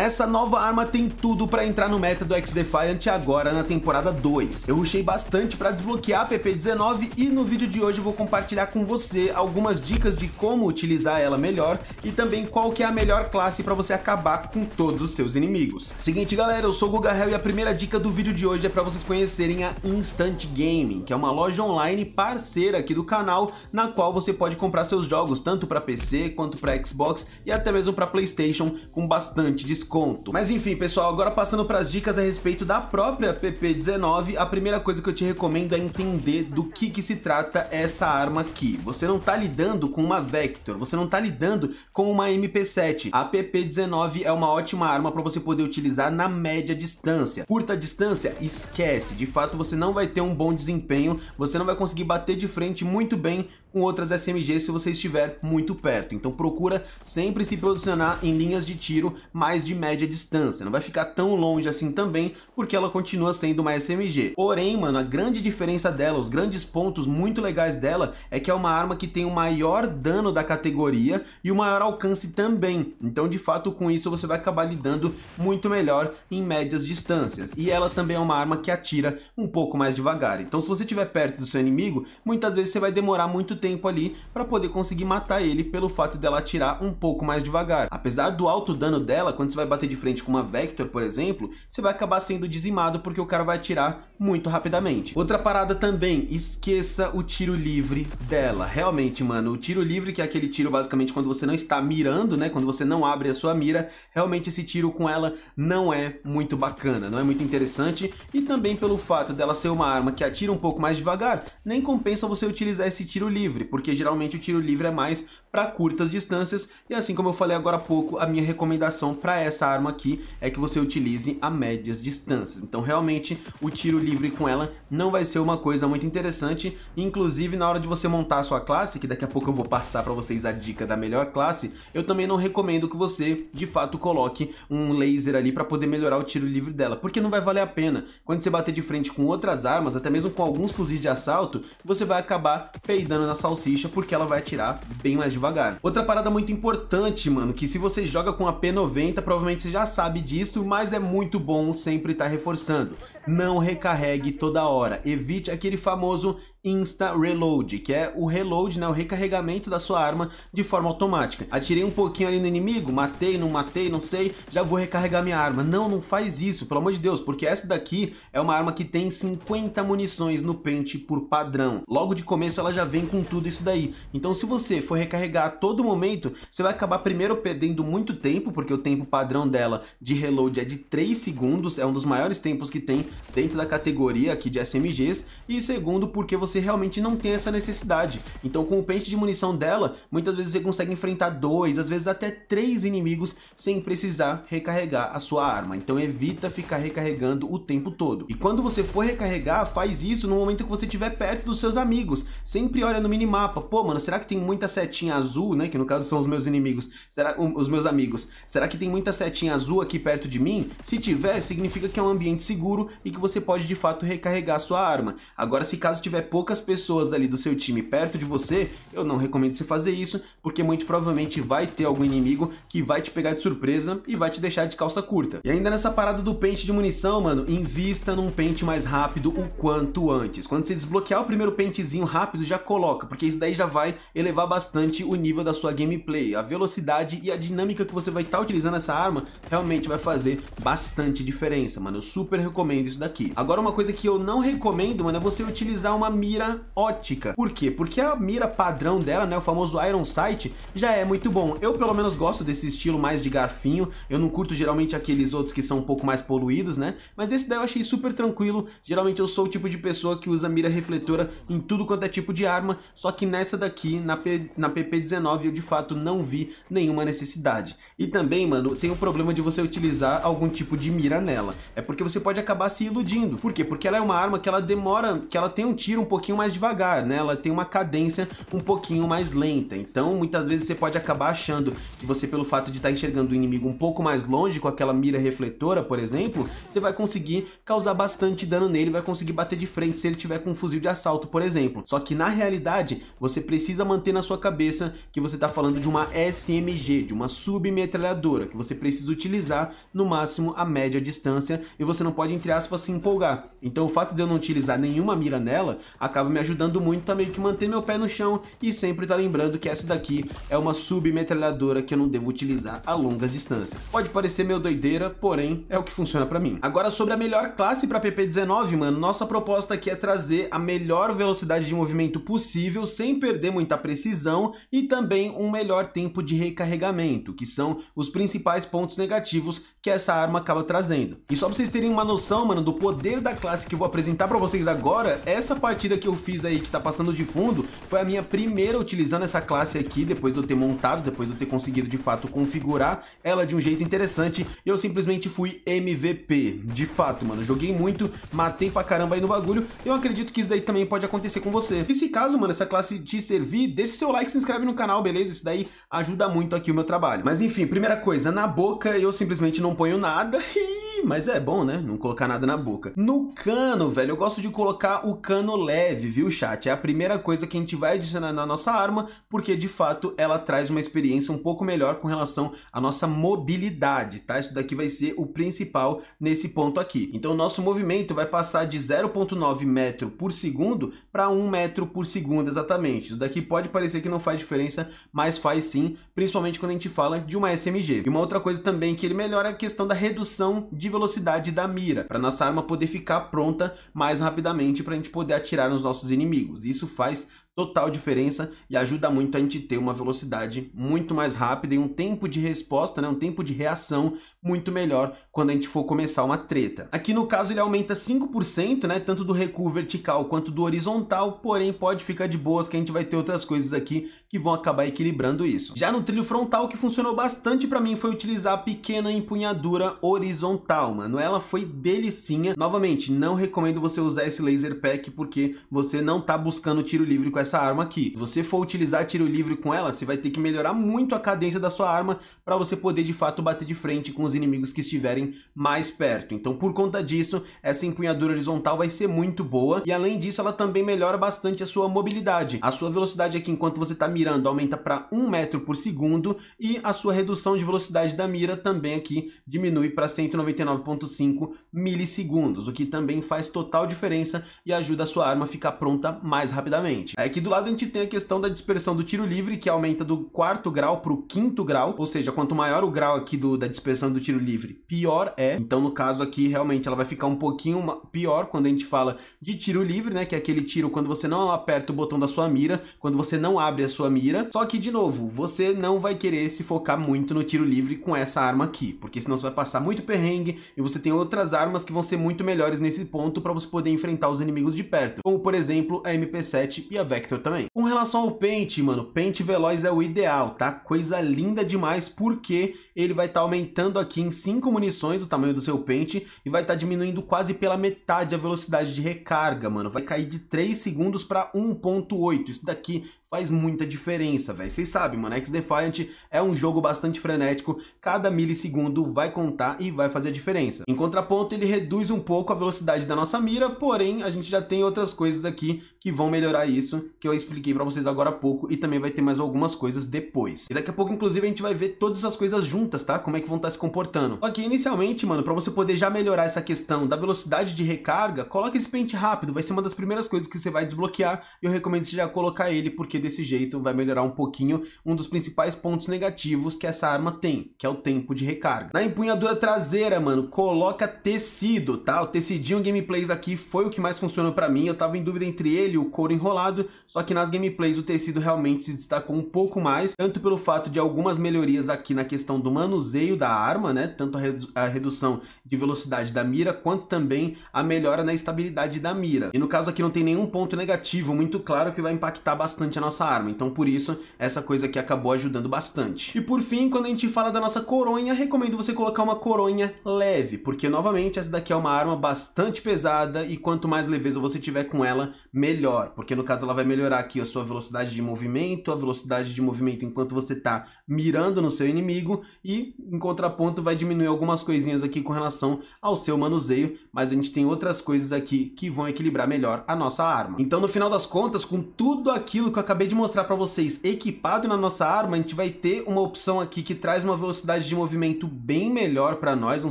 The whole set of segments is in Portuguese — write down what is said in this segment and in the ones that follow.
Essa nova arma tem tudo para entrar no meta do X-Defiant agora na temporada 2. Eu rushei bastante para desbloquear a PP19 e no vídeo de hoje eu vou compartilhar com você algumas dicas de como utilizar ela melhor e também qual que é a melhor classe para você acabar com todos os seus inimigos. Seguinte galera, eu sou o Guga Hell e a primeira dica do vídeo de hoje é para vocês conhecerem a Instant Gaming, que é uma loja online parceira aqui do canal, na qual você pode comprar seus jogos tanto para PC quanto para Xbox e até mesmo para Playstation com bastante desconto desconto. Mas enfim, pessoal, agora passando para as dicas a respeito da própria PP19, a primeira coisa que eu te recomendo é entender do que, que se trata essa arma aqui. Você não está lidando com uma Vector, você não está lidando com uma MP7. A PP19 é uma ótima arma para você poder utilizar na média distância. Curta distância, esquece. De fato, você não vai ter um bom desempenho, você não vai conseguir bater de frente muito bem com outras SMGs se você estiver muito perto. Então procura sempre se posicionar em linhas de tiro mais de média distância. Não vai ficar tão longe assim também, porque ela continua sendo uma SMG. Porém, mano, a grande diferença dela, os grandes pontos muito legais dela, é que é uma arma que tem o maior dano da categoria e o maior alcance também. Então, de fato, com isso você vai acabar lidando muito melhor em médias distâncias. E ela também é uma arma que atira um pouco mais devagar. Então, se você estiver perto do seu inimigo, muitas vezes você vai demorar muito tempo ali para poder conseguir matar ele pelo fato dela atirar um pouco mais devagar. Apesar do alto dano dela, quando você vai bater de frente com uma Vector, por exemplo, você vai acabar sendo dizimado porque o cara vai atirar muito rapidamente. Outra parada também, esqueça o tiro livre dela. Realmente, mano, o tiro livre, que é aquele tiro basicamente quando você não está mirando, né? Quando você não abre a sua mira, realmente esse tiro com ela não é muito bacana, não é muito interessante. E também pelo fato dela ser uma arma que atira um pouco mais devagar, nem compensa você utilizar esse tiro livre, porque geralmente o tiro livre é mais para curtas distâncias. E assim como eu falei agora há pouco, a minha recomendação para essa essa arma aqui é que você utilize a médias distâncias. Então realmente o tiro livre com ela não vai ser uma coisa muito interessante, inclusive na hora de você montar a sua classe, que daqui a pouco eu vou passar para vocês a dica da melhor classe, eu também não recomendo que você de fato coloque um laser ali para poder melhorar o tiro livre dela, porque não vai valer a pena. Quando você bater de frente com outras armas, até mesmo com alguns fuzis de assalto, você vai acabar peidando na salsicha porque ela vai atirar bem mais devagar. Outra parada muito importante, mano, que se você joga com a P90, provavelmente provavelmente você já sabe disso, mas é muito bom sempre estar tá reforçando. Não recarregue toda hora. Evite aquele famoso Insta Reload, que é o reload, né, o recarregamento da sua arma de forma automática. Atirei um pouquinho ali no inimigo, matei, não matei, não sei, já vou recarregar minha arma. Não, não faz isso, pelo amor de Deus, porque essa daqui é uma arma que tem 50 munições no pente por padrão. Logo de começo ela já vem com tudo isso daí. Então se você for recarregar a todo momento, você vai acabar primeiro perdendo muito tempo, porque o tempo padrão dela de reload é de 3 segundos, é um dos maiores tempos que tem dentro da categoria aqui de SMGs, e segundo porque você você realmente não tem essa necessidade. Então com o pente de munição dela, muitas vezes você consegue enfrentar dois, às vezes até três inimigos sem precisar recarregar a sua arma. Então evita ficar recarregando o tempo todo. E quando você for recarregar, faz isso no momento que você estiver perto dos seus amigos. Sempre olha no minimapa. Pô, mano, será que tem muita setinha azul, né? Que no caso são os meus inimigos. Será um, os meus amigos. Será que tem muita setinha azul aqui perto de mim? Se tiver, significa que é um ambiente seguro e que você pode de fato recarregar a sua arma. Agora, se caso tiver pouco poucas pessoas ali do seu time perto de você, eu não recomendo você fazer isso, porque muito provavelmente vai ter algum inimigo que vai te pegar de surpresa e vai te deixar de calça curta. E ainda nessa parada do pente de munição, mano, invista num pente mais rápido o quanto antes. Quando você desbloquear o primeiro pentezinho rápido, já coloca, porque isso daí já vai elevar bastante o nível da sua gameplay. A velocidade e a dinâmica que você vai estar tá utilizando essa arma realmente vai fazer bastante diferença, mano. Eu super recomendo isso daqui. Agora, uma coisa que eu não recomendo, mano, é você utilizar uma mira mira ótica. Por quê? Porque a mira padrão dela, né, o famoso Iron Sight, já é muito bom. Eu pelo menos gosto desse estilo mais de garfinho, eu não curto geralmente aqueles outros que são um pouco mais poluídos, né? Mas esse daí eu achei super tranquilo, geralmente eu sou o tipo de pessoa que usa mira refletora em tudo quanto é tipo de arma, só que nessa daqui, na, P, na PP-19, eu de fato não vi nenhuma necessidade. E também, mano, tem o problema de você utilizar algum tipo de mira nela, é porque você pode acabar se iludindo. Por quê? Porque ela é uma arma que ela demora, que ela tem um tiro um pouquinho mais devagar, né? Ela tem uma cadência um pouquinho mais lenta. Então, muitas vezes você pode acabar achando que você, pelo fato de estar tá enxergando o inimigo um pouco mais longe com aquela mira refletora, por exemplo, você vai conseguir causar bastante dano nele, vai conseguir bater de frente se ele tiver com um fuzil de assalto, por exemplo. Só que na realidade, você precisa manter na sua cabeça que você está falando de uma SMG, de uma submetralhadora, que você precisa utilizar no máximo a média distância e você não pode, entre aspas, se empolgar. Então, o fato de eu não utilizar nenhuma mira nela, a acaba me ajudando muito a meio que manter meu pé no chão e sempre tá lembrando que essa daqui é uma submetralhadora que eu não devo utilizar a longas distâncias. Pode parecer meio doideira, porém é o que funciona pra mim. Agora sobre a melhor classe pra PP-19, mano, nossa proposta aqui é trazer a melhor velocidade de movimento possível sem perder muita precisão e também um melhor tempo de recarregamento, que são os principais pontos negativos que essa arma acaba trazendo. E só pra vocês terem uma noção, mano, do poder da classe que eu vou apresentar pra vocês agora, essa partida que eu fiz aí, que tá passando de fundo, foi a minha primeira utilizando essa classe aqui, depois de eu ter montado, depois de eu ter conseguido de fato configurar ela de um jeito interessante, e eu simplesmente fui MVP. De fato, mano, joguei muito, matei pra caramba aí no bagulho, eu acredito que isso daí também pode acontecer com você. E se caso, mano, essa classe te servir, deixa seu like, se inscreve no canal, beleza? Isso daí ajuda muito aqui o meu trabalho. Mas enfim, primeira coisa, na boca eu simplesmente não ponho nada e mas é bom, né? Não colocar nada na boca. No cano, velho, eu gosto de colocar o cano leve, viu, chat? É a primeira coisa que a gente vai adicionar na nossa arma, porque de fato ela traz uma experiência um pouco melhor com relação à nossa mobilidade, tá? Isso daqui vai ser o principal nesse ponto aqui. Então, o nosso movimento vai passar de 0.9 metro por segundo para 1 metro por segundo, exatamente. Isso daqui pode parecer que não faz diferença, mas faz sim, principalmente quando a gente fala de uma SMG. E uma outra coisa também que ele melhora é a questão da redução de velocidade da mira, para nossa arma poder ficar pronta mais rapidamente para a gente poder atirar nos nossos inimigos. Isso faz total diferença e ajuda muito a gente ter uma velocidade muito mais rápida e um tempo de resposta, né, um tempo de reação muito melhor quando a gente for começar uma treta. Aqui no caso ele aumenta 5%, né, tanto do recuo vertical quanto do horizontal, porém pode ficar de boas que a gente vai ter outras coisas aqui que vão acabar equilibrando isso. Já no trilho frontal, o que funcionou bastante para mim foi utilizar a pequena empunhadura horizontal, mano. Ela foi delicinha. Novamente, não recomendo você usar esse laser pack porque você não tá buscando tiro livre com essa essa arma aqui. Se você for utilizar tiro livre com ela, você vai ter que melhorar muito a cadência da sua arma para você poder de fato bater de frente com os inimigos que estiverem mais perto. Então por conta disso, essa empunhadura horizontal vai ser muito boa e além disso ela também melhora bastante a sua mobilidade. A sua velocidade aqui enquanto você está mirando aumenta para 1 metro por segundo e a sua redução de velocidade da mira também aqui diminui para 199.5 milissegundos, o que também faz total diferença e ajuda a sua arma a ficar pronta mais rapidamente. É que Aqui do lado a gente tem a questão da dispersão do tiro livre, que aumenta do quarto grau para o quinto grau, ou seja, quanto maior o grau aqui do, da dispersão do tiro livre, pior é. Então, no caso aqui, realmente, ela vai ficar um pouquinho pior quando a gente fala de tiro livre, né? Que é aquele tiro quando você não aperta o botão da sua mira, quando você não abre a sua mira. Só que, de novo, você não vai querer se focar muito no tiro livre com essa arma aqui, porque senão você vai passar muito perrengue e você tem outras armas que vão ser muito melhores nesse ponto para você poder enfrentar os inimigos de perto, como, por exemplo, a MP7 e a VEC. Vector também. Com relação ao Paint, mano, Paint Veloz é o ideal, tá? Coisa linda demais, porque ele vai estar tá aumentando aqui em 5 munições o tamanho do seu Paint e vai estar tá diminuindo quase pela metade a velocidade de recarga, mano. Vai cair de 3 segundos para 1.8. Isso daqui faz muita diferença, velho. Vocês sabem, mano, X Defiant é um jogo bastante frenético, cada milissegundo vai contar e vai fazer a diferença. Em contraponto, ele reduz um pouco a velocidade da nossa mira, porém, a gente já tem outras coisas aqui que vão melhorar isso, que eu expliquei pra vocês agora há pouco, e também vai ter mais algumas coisas depois. E daqui a pouco, inclusive, a gente vai ver todas as coisas juntas, tá? Como é que vão estar tá se comportando. Aqui, inicialmente, mano, pra você poder já melhorar essa questão da velocidade de recarga, coloca esse pente rápido, vai ser uma das primeiras coisas que você vai desbloquear, e eu recomendo você já colocar ele, porque desse jeito vai melhorar um pouquinho um dos principais pontos negativos que essa arma tem, que é o tempo de recarga. Na empunhadura traseira, mano, coloca tecido, tá? O tecidinho gameplays aqui foi o que mais funcionou pra mim, eu tava em dúvida entre ele e o couro enrolado, só que nas gameplays o tecido realmente se destacou um pouco mais, tanto pelo fato de algumas melhorias aqui na questão do manuseio da arma, né? Tanto a, redu a redução de velocidade da mira, quanto também a melhora na estabilidade da mira. E no caso aqui não tem nenhum ponto negativo muito claro que vai impactar bastante a nossa nossa arma, então por isso essa coisa aqui acabou ajudando bastante. E por fim, quando a gente fala da nossa coronha, recomendo você colocar uma coronha leve, porque novamente essa daqui é uma arma bastante pesada e quanto mais leveza você tiver com ela, melhor, porque no caso ela vai melhorar aqui a sua velocidade de movimento, a velocidade de movimento enquanto você tá mirando no seu inimigo e em contraponto vai diminuir algumas coisinhas aqui com relação ao seu manuseio, mas a gente tem outras coisas aqui que vão equilibrar melhor a nossa arma. Então no final das contas, com tudo aquilo que eu acabei acabei de mostrar para vocês equipado na nossa arma, a gente vai ter uma opção aqui que traz uma velocidade de movimento bem melhor para nós, um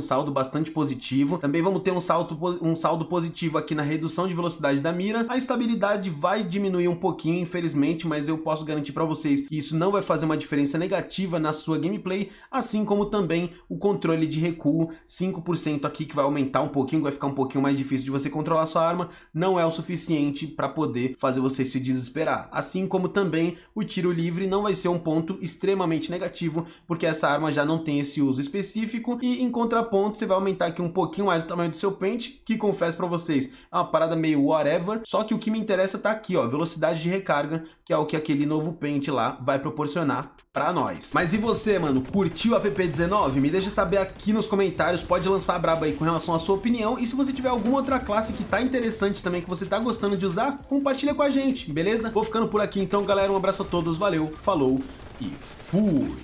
saldo bastante positivo. Também vamos ter um, salto, um saldo positivo aqui na redução de velocidade da mira. A estabilidade vai diminuir um pouquinho, infelizmente, mas eu posso garantir para vocês que isso não vai fazer uma diferença negativa na sua gameplay, assim como também o controle de recuo 5% aqui, que vai aumentar um pouquinho, vai ficar um pouquinho mais difícil de você controlar sua arma, não é o suficiente para poder fazer você se desesperar. Assim como como também o tiro livre não vai ser um ponto extremamente negativo, porque essa arma já não tem esse uso específico, e em contraponto você vai aumentar aqui um pouquinho mais o tamanho do seu pente, que confesso para vocês, é uma parada meio whatever, só que o que me interessa tá aqui, ó, velocidade de recarga, que é o que aquele novo pente lá vai proporcionar para nós. Mas e você, mano, curtiu a PP19? Me deixa saber aqui nos comentários, pode lançar a braba aí com relação à sua opinião, e se você tiver alguma outra classe que tá interessante também, que você tá gostando de usar, compartilha com a gente, beleza? Vou ficando por aqui aqui então, galera. Um abraço a todos, valeu, falou e fui!